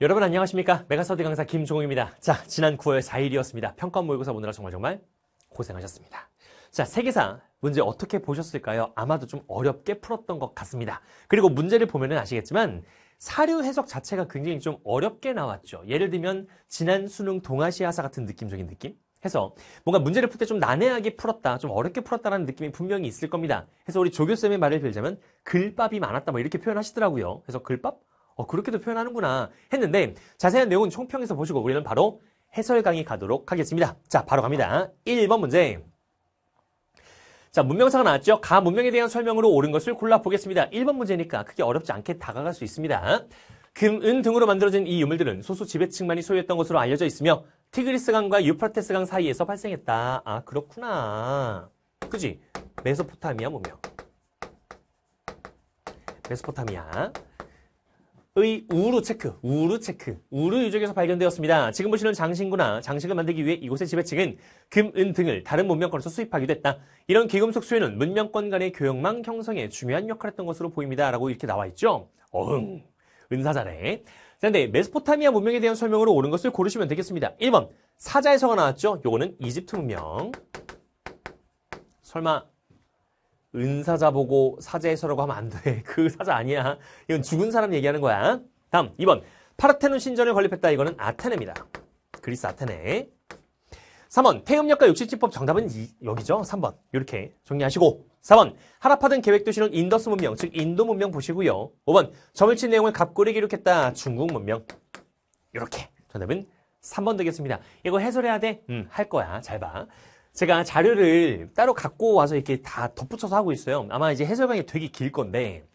여러분 안녕하십니까? 메가서드 강사 김종욱입니다 자, 지난 9월 4일이었습니다. 평가 모의고사 보느라 정말 정말 고생하셨습니다. 자, 세계사 문제 어떻게 보셨을까요? 아마도 좀 어렵게 풀었던 것 같습니다. 그리고 문제를 보면 아시겠지만 사료 해석 자체가 굉장히 좀 어렵게 나왔죠. 예를 들면 지난 수능 동아시아사 같은 느낌적인 느낌? 해서 뭔가 문제를 풀 때 좀 난해하게 풀었다, 좀 어렵게 풀었다라는 느낌이 분명히 있을 겁니다. 해서 우리 조교쌤의 말을 빌자면 글밥이 많았다 뭐 이렇게 표현하시더라고요. 그래서 글밥? 어, 그렇게도 표현하는구나 했는데 자세한 내용은 총평에서 보시고 우리는 바로 해설 강의 가도록 하겠습니다. 자, 바로 갑니다. 1번 문제. 자, 문명사가 나왔죠? 가 문명에 대한 설명으로 옳은 것을 골라보겠습니다. 1번 문제니까 크게 어렵지 않게 다가갈 수 있습니다. 금, 은 등으로 만들어진 이 유물들은 소수 지배층만이 소유했던 것으로 알려져 있으며 티그리스강과 유프라테스강 사이에서 발생했다. 아, 그렇구나. 그지? 메소포타미아 문명. 메소포타미아. 의 우루 체크, 우루 체크, 우루 유적에서 발견되었습니다. 지금 보시는 장신구나 장식을 만들기 위해 이곳의 지배층은 금, 은 등을 다른 문명권에서 수입하기도 했다. 이런 기금속 수요는 문명권 간의 교역망 형성에 중요한 역할을 했던 것으로 보입니다. 라고 이렇게 나와 있죠. 어흥, 은사자네. 그런데 메소포타미아 문명에 대한 설명으로 옳은 것을 고르시면 되겠습니다. 1번, 사자에서가 나왔죠. 요거는 이집트 문명. 설마 은사자 보고 사제서라고 하면 안 돼. 그 사자 아니야. 이건 죽은 사람 얘기하는 거야. 다음 2번. 파르테논 신전을 건립했다. 이거는 아테네입니다. 그리스 아테네. 3번. 태음력과 육식지법 정답은 이, 여기죠. 3번. 이렇게 정리하시고 4번. 하라파 든 계획도시는 인더스 문명, 즉 인도 문명 보시고요. 5번. 점일치 내용을 갑골이 기록했다. 중국 문명. 이렇게 정답은 3번 되겠습니다. 이거 해설해야 돼? 음, 할 거야. 잘 봐. 제가 자료를 따로 갖고 와서 이렇게 다 덧붙여서 하고 있어요. 아마 이제 해설방이 되게 길 건데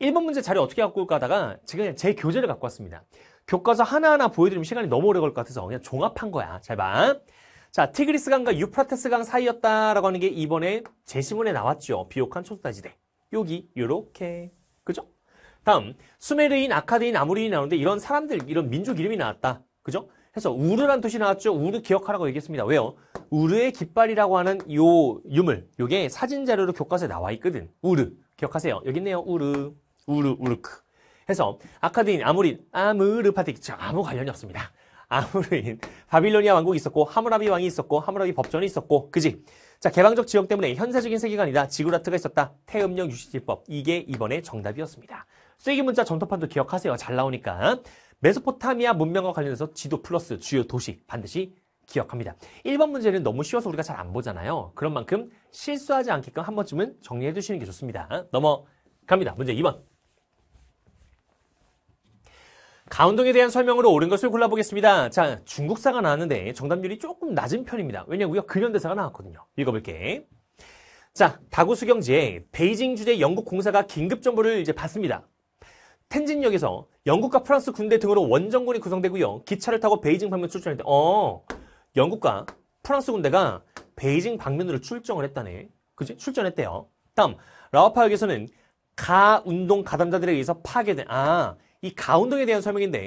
1번 문제 자료 어떻게 갖고 올까 하다가 제가 그냥 제 교재를 갖고 왔습니다. 교과서 하나하나 보여드리면 시간이 너무 오래 걸릴 것 같아서 그냥 종합한 거야. 잘 봐. 자, 티그리스 강과 유프라테스 강 사이였다라고 하는 게 이번에 제시문에 나왔죠. 비옥한 초소다지대. 여기 요렇게. 그죠? 다음, 수메르인, 아카드인, 아무리인 나오는데 이런 사람들, 이런 민족 이름이 나왔다. 그죠? 해서 우르란 도시 나왔죠. 우르 기억하라고 얘기했습니다. 왜요? 우르의 깃발이라고 하는 요 유물 요게 사진 자료로 교과서에 나와 있거든 우르 기억하세요 여기 있네요 우르 우르 우르크 해서 아카드인 아무린 아무르 파티 아무 관련이 없습니다 아무르인 바빌로니아 왕국이 있었고 하무라비 왕이 있었고 하무라비 법전이 있었고 그지 자 개방적 지역 때문에 현세적인 세계관이다 지구라트가 있었다 태음령 유시지법 이게 이번에 정답이었습니다 쐐기 문자 전토판도 기억하세요 잘 나오니까 메소포타미아 문명과 관련해서 지도 플러스 주요 도시 반드시 기억합니다. 1번 문제는 너무 쉬워서 우리가 잘 안 보잖아요. 그런 만큼 실수하지 않게끔 한 번쯤은 정리해 주시는 게 좋습니다. 넘어갑니다. 문제 2번. 가운동에 대한 설명으로 옳은 것을 골라보겠습니다. 자, 중국사가 나왔는데 정답률이 조금 낮은 편입니다. 왜냐고요? 근현대사가 나왔거든요. 읽어볼게. 자, 다구수경지에 베이징 주재 영국 공사가 긴급 정보를 이제 받습니다. 텐진역에서 영국과 프랑스 군대 등으로 원정군이 구성되고요. 기차를 타고 베이징 방면 출전할 때, 어, 영국과 프랑스 군대가 베이징 방면으로 출정을 했다네. 그지? 출전했대요. 다음, 라오파역에서는 가 운동 가담자들에 의해서 파괴된, 아, 이가 운동에 대한 설명인데,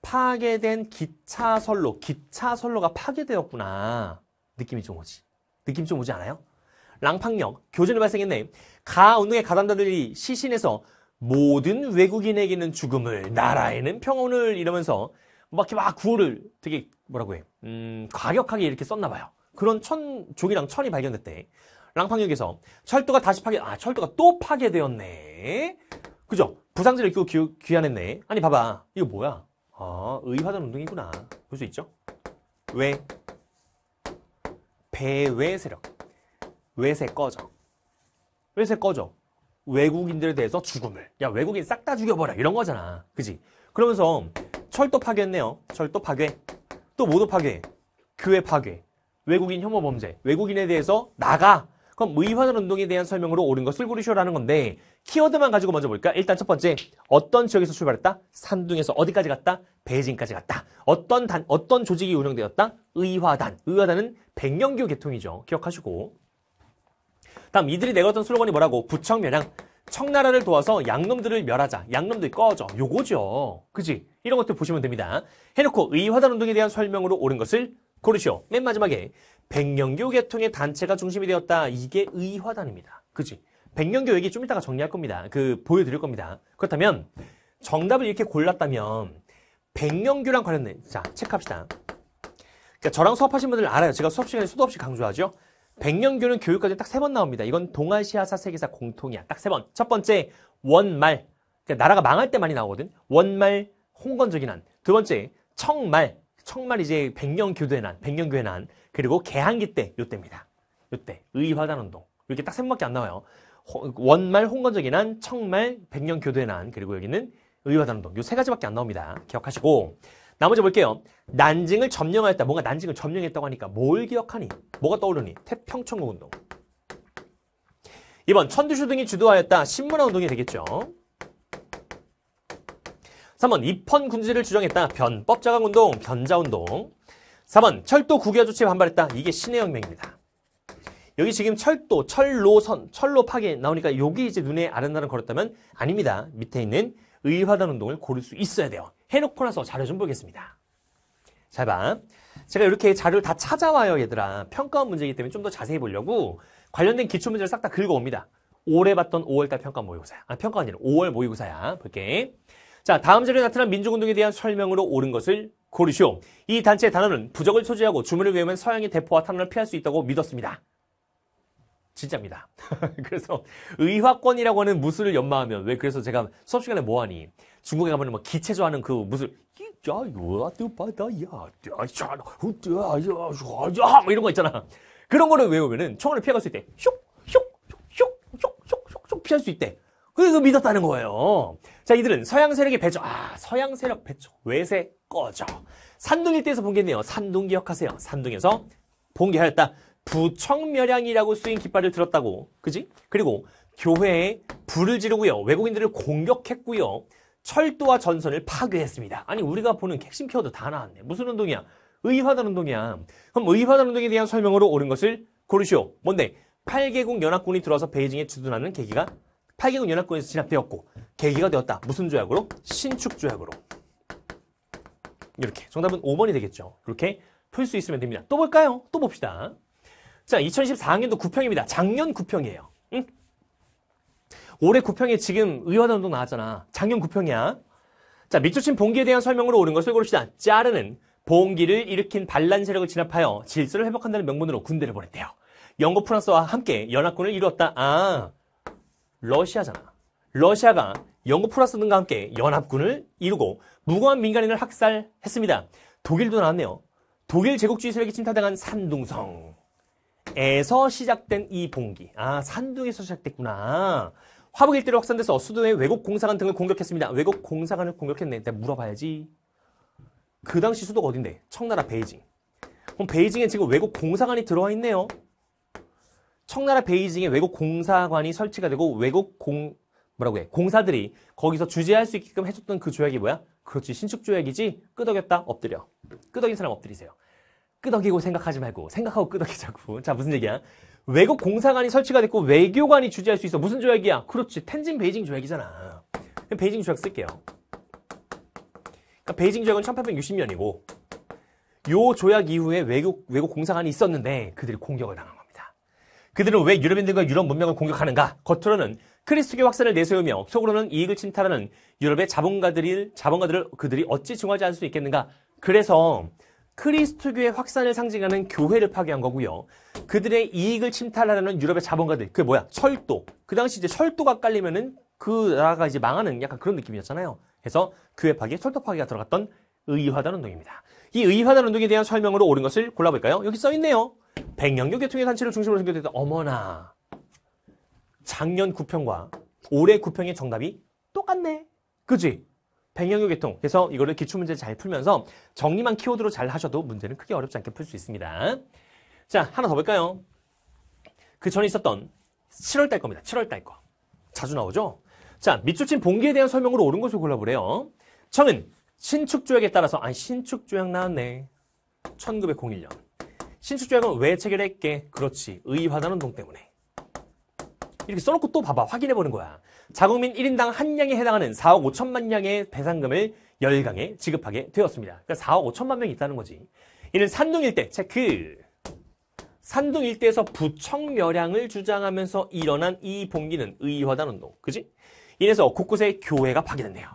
파괴된 기차 선로, 기차 선로가 파괴되었구나. 느낌이 좀 오지. 느낌 좀 오지 않아요? 랑팡역, 교전이 발생했네. 가 운동의 가담자들이 시신에서 모든 외국인에게는 죽음을, 나라에는 평온을 이러면서 막이막 구호를 되게 뭐라고 해, 음, 과격하게 이렇게 썼나 봐요. 그런 천, 종이랑 천이 발견됐대. 랑팡역에서 철도가 다시 파괴, 아, 철도가 또 파괴되었네. 그죠? 부상자를 입고 귀, 귀환했네. 아니, 봐봐. 이거 뭐야? 아, 의화전 운동이구나. 볼 수 있죠? 왜? 배외 세력. 외세 꺼져. 외세 꺼져. 외국인들에 대해서 죽음을. 야, 외국인 싹 다 죽여버려. 이런 거잖아. 그지? 그러면서 철도 파괴했네요. 철도 파괴. 또 모두 파괴. 교회 파괴. 외국인 혐오 범죄. 외국인에 대해서 나가. 그럼 의화전 운동에 대한 설명으로 옳은 것을 고르시오라는 건데 키워드만 가지고 먼저 볼까? 일단 첫 번째 어떤 지역에서 출발했다? 산둥에서 어디까지 갔다? 베이징까지 갔다. 어떤 단 어떤 조직이 운영되었다? 의화단. 의화단은 백년교 계통이죠. 기억하시고. 다음 이들이 내걸었던 슬로건이 뭐라고? 부청면양. 청나라를 도와서 양놈들을 멸하자. 양놈들 꺼져. 요거죠. 그지? 이런 것들 보시면 됩니다. 해놓고 의화단 운동에 대한 설명으로 옳은 것을 고르시오. 맨 마지막에 백년교 계통의 단체가 중심이 되었다. 이게 의화단입니다. 그지? 백년교 얘기 좀 이따가 정리할 겁니다. 그 보여드릴 겁니다. 그렇다면 정답을 이렇게 골랐다면 백년교랑 관련된 자 체크합시다. 그러니까 저랑 수업하신 분들 알아요. 제가 수업 시간에 수도 없이 강조하죠. 백년교는 교육과정 딱세 번 나옵니다. 이건 동아시아사 세계사 공통이야. 딱 세 번. 첫 번째 원말. 그러니까 나라가 망할 때 많이 나오거든. 원말 홍건적인 한. 두 번째 청말. 청말 이제 백년교도의 난, 백년교의 난. 그리고 개항기 때, 요때입니다. 요 때 의화단 운동. 이렇게 딱 세 번밖에 안 나와요. 원말 홍건적인 한, 청말 백년교도의 난, 그리고 여기는 의화단 운동. 요 세 가지밖에 안 나옵니다. 기억하시고 나머지 볼게요. 난징을 점령하였다. 뭔가 난징을 점령했다고 하니까 뭘 기억하니? 뭐가 떠오르니? 태평천국 운동. 2번 천두슈 등이 주도하였다. 신문화 운동이 되겠죠. 3번 입헌 군지를 주장했다. 변법자강 운동, 변자 운동. 4번 철도 국외 조치에 반발했다. 이게 신의 혁명입니다. 여기 지금 철도, 철로선, 철로 파괴 나오니까 여기 이제 눈에 아른다른 걸었다면 아닙니다. 밑에 있는 의화단 운동을 고를 수 있어야 돼요. 해놓고 나서 자료 좀 보겠습니다. 잘 봐. 제가 이렇게 자료를 다 찾아와요, 얘들아. 평가원 문제이기 때문에 좀 더 자세히 보려고 관련된 기초 문제를 싹 다 긁어옵니다. 올해 봤던 5월달 평가 모의고사야. 아, 평가 아니라 5월 모의고사야. 볼게. 자, 다음 자료에 나타난 민족운동에 대한 설명으로 옳은 것을 고르시오. 이 단체의 단어는 부적을 소지하고 주문을 외우면 서양의 대포와 탄원을 피할 수 있다고 믿었습니다. 진짜입니다. 그래서 의화권이라고 하는 무술을 연마하면 왜 그래서 제가 수업 시간에 뭐하니 중국에 가면 뭐 기체조하는 그 무술 이런 거 있잖아. 그런 거를 외우면은 총알을 피해갈 수 있대. 슉슉슉슉슉슉슉 피할 수 있대. 그래서 믿었다는 거예요. 자, 이들은 서양 세력의 배적. 아, 서양 세력 배적. 외세 꺼져. 산둥 일대에서 본게네요. 산둥 기억하세요. 산둥에서 본게하였다. 부청멸양이라고 쓰인 깃발을 들었다고. 그지? 그리고 교회에 불을 지르고요. 외국인들을 공격했고요. 철도와 전선을 파괴했습니다. 아니 우리가 보는 핵심 키워드 다 나왔네. 무슨 운동이야? 의화단 운동이야. 그럼 의화단 운동에 대한 설명으로 옳은 것을 고르시오. 뭔데? 8개국 연합군이 들어와서 베이징에 주둔하는 계기가 8개국 연합군에서 진압되었고 계기가 되었다. 무슨 조약으로? 신축 조약으로. 이렇게 정답은 5번이 되겠죠. 이렇게 풀 수 있으면 됩니다. 또 볼까요? 또 봅시다. 자, 2014학년도 9평입니다. 작년 9평이에요. 응? 올해 9평에 지금 의화단동 나왔잖아. 작년 9평이야. 자, 밑줄친 봉기에 대한 설명으로 옳은 것을 고릅시다. 짜르는 봉기를 일으킨 반란 세력을 진압하여 질서를 회복한다는 명분으로 군대를 보냈대요. 영국, 프랑스와 함께 연합군을 이루었다. 아, 러시아잖아. 러시아가 영국, 프랑스 등과 함께 연합군을 이루고 무고한 민간인을 학살했습니다. 독일도 나왔네요. 독일 제국주의 세력이 침탈당한 산둥성. 에서 시작된 이 봉기. 아, 산둥에서 시작됐구나. 화북 일대로 확산돼서 수도의 외국 공사관 등을 공격했습니다. 외국 공사관을 공격했네. 일단 물어봐야지. 그 당시 수도가 어딘데? 청나라 베이징. 그럼 베이징에 지금 외국 공사관이 들어와 있네요. 청나라 베이징에 외국 공사관이 설치가 되고 외국 공 뭐라고 해? 공사들이 거기서 주재할 수 있게끔 해줬던 그 조약이 뭐야? 그렇지 신축 조약이지. 끄덕였다 엎드려. 끄덕인 사람 엎드리세요. 끄덕이고 생각하지 말고 생각하고 끄덕이자고. 자 무슨 얘기야? 외국 공사관이 설치가 됐고 외교관이 주재할 수 있어. 무슨 조약이야? 그렇지. 텐진 베이징 조약이잖아. 베이징 조약 쓸게요. 그러니까 베이징 조약은 1860년이고 요 조약 이후에 외국 외국 공사관이 있었는데 그들이 공격을 당한 겁니다. 그들은 왜 유럽인들과 유럽 문명을 공격하는가? 겉으로는 크리스교 확산을 내세우며 속으로는 이익을 침탈하는 유럽의 자본가들이 자본가들을 그들이 어찌 증오하지 않을 수 있겠는가? 그래서 크리스토교의 확산을 상징하는 교회를 파괴한 거고요. 그들의 이익을 침탈하려는 유럽의 자본가들. 그게 뭐야? 철도. 그 당시 이제 철도가 깔리면은 그 나라가 이제 망하는 약간 그런 느낌이었잖아요. 그래서 교회 파괴, 철도 파괴가 들어갔던 의화단 운동입니다. 이 의화단 운동에 대한 설명으로 옳은 것을 골라볼까요? 여기 써있네요. 백년교 교통의 단체를 중심으로 생겼던 겨 어머나 작년 구평과 올해 구평의 정답이 똑같네. 그지? 백영유 계통. 그래서 이거를 기출문제 잘 풀면서 정리만 키워드로 잘 하셔도 문제는 크게 어렵지 않게 풀 수 있습니다. 자, 하나 더 볼까요? 그 전에 있었던 7월달 겁니다. 7월달 거. 자주 나오죠? 자, 밑줄 친 봉기에 대한 설명으로 옳은 것을 골라보래요. 청은 신축조약에 따라서, 아, 신축조약 나왔네. 1901년. 신축조약은 왜 체결했게? 그렇지. 의화다는 동 때문에. 이렇게 써놓고 또 봐봐. 확인해보는 거야. 자국민 1인당 한 양에 해당하는 4억 5천만 양의 배상금을 10강에 지급하게 되었습니다. 그러니까 4억 5천만 명이 있다는 거지. 이는 산둥 일대, 체크. 산둥 일대에서 부청 멸량을 주장하면서 일어난 이 봉기는 의화단 운동. 그지? 이래서 곳곳에 교회가 파괴됐네요.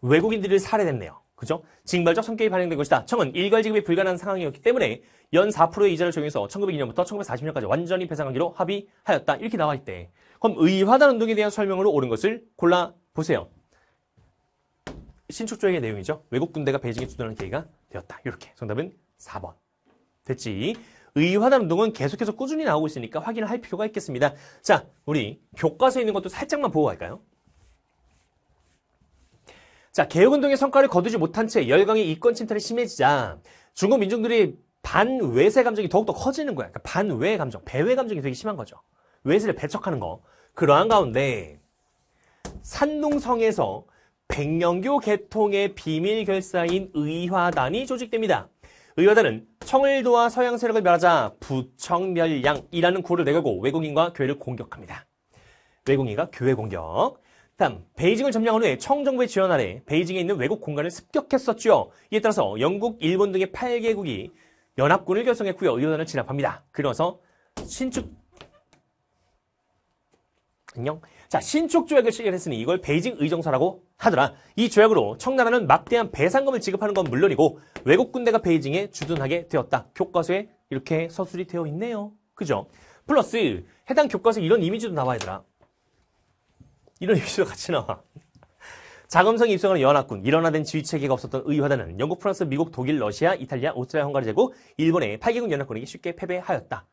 외국인들을 살해됐네요. 그죠? 징벌적 성격이 발행된 것이다. 청은 일괄 지급이 불가능한 상황이었기 때문에 연 4%의 이자를 적용해서 1902년부터 1940년까지 완전히 배상하기로 합의하였다. 이렇게 나와 있대. 그럼 의화단 운동에 대한 설명으로 옳은 것을 골라보세요. 신축조약의 내용이죠. 외국 군대가 베이징에 주둔하는 계기가 되었다. 이렇게 정답은 4번. 됐지? 의화단 운동은 계속해서 꾸준히 나오고 있으니까 확인을 할 필요가 있겠습니다. 자, 우리 교과서에 있는 것도 살짝만 보고 갈까요? 자, 개혁운동의 성과를 거두지 못한 채 열강의 이권 침탈이 심해지자 중국 민중들이 반외세 감정이 더욱더 커지는 거야. 그러니까 반외 감정, 배외 감정이 되게 심한 거죠. 외세를 배척하는 거. 그러한 가운데 산둥성에서 백년교 계통의 비밀 결사인 의화단이 조직됩니다. 의화단은 청일도와 서양 세력을 멸하자 부청멸양이라는 구호를 내걸고 외국인과 교회를 공격합니다. 외국인과 교회 공격. 다음, 베이징을 점령한 후에 청정부의 지원 아래 베이징에 있는 외국 공간을 습격했었죠. 이에 따라서 영국, 일본 등의 8개국이 연합군을 결성했고요. 의료단을 진압합니다. 그러면서 신축 안녕. 자, 신축 조약을 실결했으니 이걸 베이징 의정서라고 하더라. 이 조약으로 청나라는 막대한 배상금을 지급하는 건 물론이고 외국 군대가 베이징에 주둔하게 되었다. 교과서에 이렇게 서술이 되어 있네요. 그죠? 플러스 해당 교과서에 이런 이미지도 나와야 되더라. 이런 이슈도 같이 나와. 자금성 입성을 연합군, 일원화된 지휘체계가 없었던 의화단은 영국, 프랑스, 미국, 독일, 러시아, 이탈리아, 오스트리아, 헝가리 제국, 일본의 8개국 연합군에게 쉽게 패배하였다.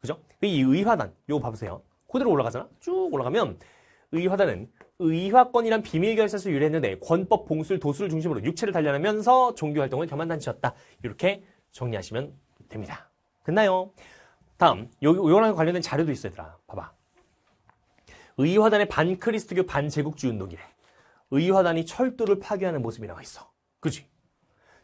그죠? 이 의화단, 요거 봐보세요. 코드로 올라가잖아? 쭉 올라가면 의화단은 의화권이란 비밀결사에서 유래했는데 권법, 봉술, 도술을 중심으로 육체를 단련하면서 종교활동을 겸한 단체였다. 이렇게 정리하시면 됩니다. 끝나요. 다음, 요, 요랑 관련된 자료도 있어야 되더라. 봐봐. 의화단의 반크리스트교 반제국주의 운동이래. 의화단이 철도를 파괴하는 모습이 나와 있어. 그지?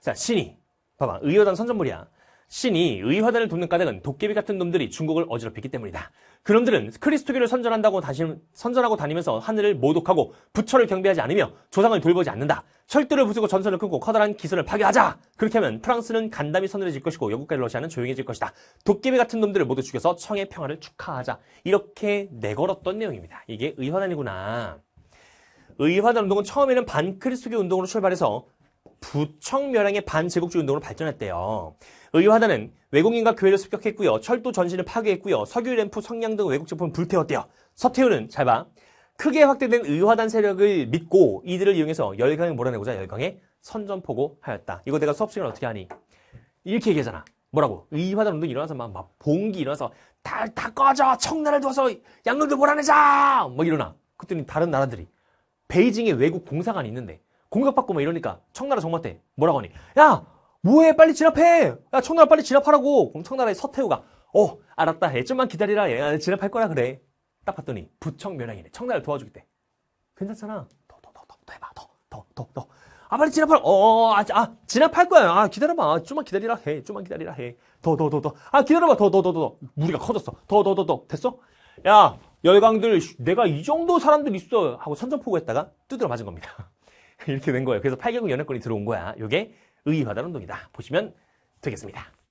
자, 신이. 봐봐. 의화단 선전물이야. 신이 의화단을 돕는 까닭은 도깨비 같은 놈들이 중국을 어지럽히기 때문이다. 그놈들은 크리스토교를 선전한다고 다시, 선전하고 다니면서 하늘을 모독하고 부처를 경배하지 않으며 조상을 돌보지 않는다. 철도를 부수고 전선을 끊고 커다란 기선을 파괴하자. 그렇게 하면 프랑스는 간담이 서늘해질 것이고 영국과 러시아는 조용해질 것이다. 도깨비 같은 놈들을 모두 죽여서 청의 평화를 축하하자. 이렇게 내걸었던 내용입니다. 이게 의화단이구나. 의화단 운동은 처음에는 반크리스토교 운동으로 출발해서 부청멸항의 반제국주의 운동으로 발전했대요. 의화단은 외국인과 교회를 습격했고요. 철도 전신을 파괴했고요. 석유 램프, 성냥 등 외국 제품을 불태웠대요. 서태후는 잘 봐. 크게 확대된 의화단 세력을 믿고 이들을 이용해서 열강을 몰아내고자 열강에 선전포고 하였다. 이거 내가 수업 시간에 어떻게 하니? 이렇게 얘기하잖아. 뭐라고? 의화단 운동 이 일어나서 막, 막 봉기 일어나서 다, 다 꺼져! 청나라를 도와서 양놈들 몰아내자! 막 일어나. 그랬더니 다른 나라들이 베이징에 외국 공사관이 있는데 공격받고 막 이러니까 청나라 정마 때 뭐라고 하니? 야! 뭐해 빨리 진압해 야 청나라 빨리 진압하라고 그럼 청나라의 서태후가 어 알았다 애 좀만 기다리라 얘 진압할 거라 그래 딱 봤더니 부청 면양이네 청나라를 도와주겠대 괜찮잖아 더 더 더 더 더 해봐 더 더 더더 아 빨리 진압할 어아 아, 진압할 거야 아 기다려봐 좀만 기다리라 해 좀만 기다리라 해더 더 더더아 기다려봐 더 더 더 더 더, 무리가 커졌어 더 더 더더 됐어 야 열강들 내가 이 정도 사람들 있어 하고 선전포고했다가 두드려 맞은 겁니다 이렇게 된 거예요 그래서 8개국 연합군이 들어온 거야 요게 의의바다 운동이다 보시면 되겠습니다.